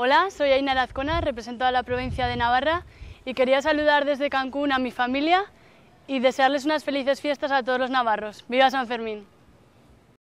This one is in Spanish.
Hola, soy Aina Lazcona, represento a la provincia de Navarra y quería saludar desde Cancún a mi familia y desearles unas felices fiestas a todos los navarros. ¡Viva San Fermín!